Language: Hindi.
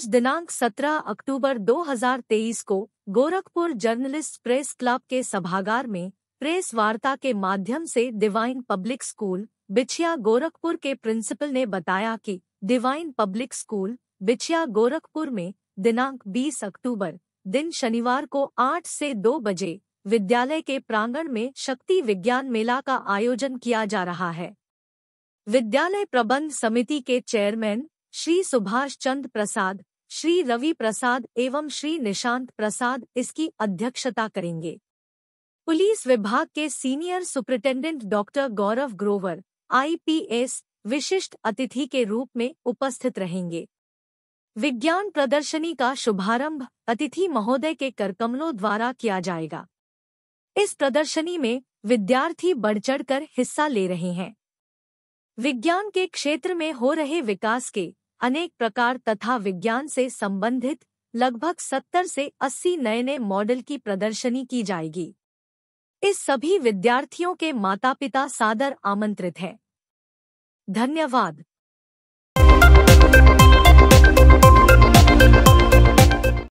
आज दिनांक 17 अक्टूबर 2023 को गोरखपुर जर्नलिस्ट प्रेस क्लब के सभागार में प्रेस वार्ता के माध्यम से डिवाइन पब्लिक स्कूल बिछिया गोरखपुर के प्रिंसिपल ने बताया कि डिवाइन पब्लिक स्कूल बिछिया गोरखपुर में दिनांक 20 अक्टूबर दिन शनिवार को 8 से 2 बजे विद्यालय के प्रांगण में शक्ति विज्ञान मेला का आयोजन किया जा रहा है विद्यालय प्रबंध समिति के चेयरमैन श्री सुभाष चंद प्रसाद श्री रवि प्रसाद एवं श्री निशांत प्रसाद इसकी अध्यक्षता करेंगे पुलिस विभाग के senior superintendent doctor Gaurav Grover IPS विशिष्ट अतिथि के रूप में उपस्थित रहेंगे विज्ञान प्रदर्शनी का शुभारंभ अतिथि महोदय के करकमलों द्वारा किया जाएगा इस प्रदर्शनी में विद्यार्थी बढ़ चढ़ कर हिस्सा ले रहे हैं विज्ञान के क्षेत्र में हो रहे विकास के अनेक प्रकार तथा विज्ञान से संबंधित लगभग 70 से 80 नए नए मॉडल की प्रदर्शनी की जाएगी इस सभी विद्यार्थियों के माता पिता सादर आमंत्रित हैं धन्यवाद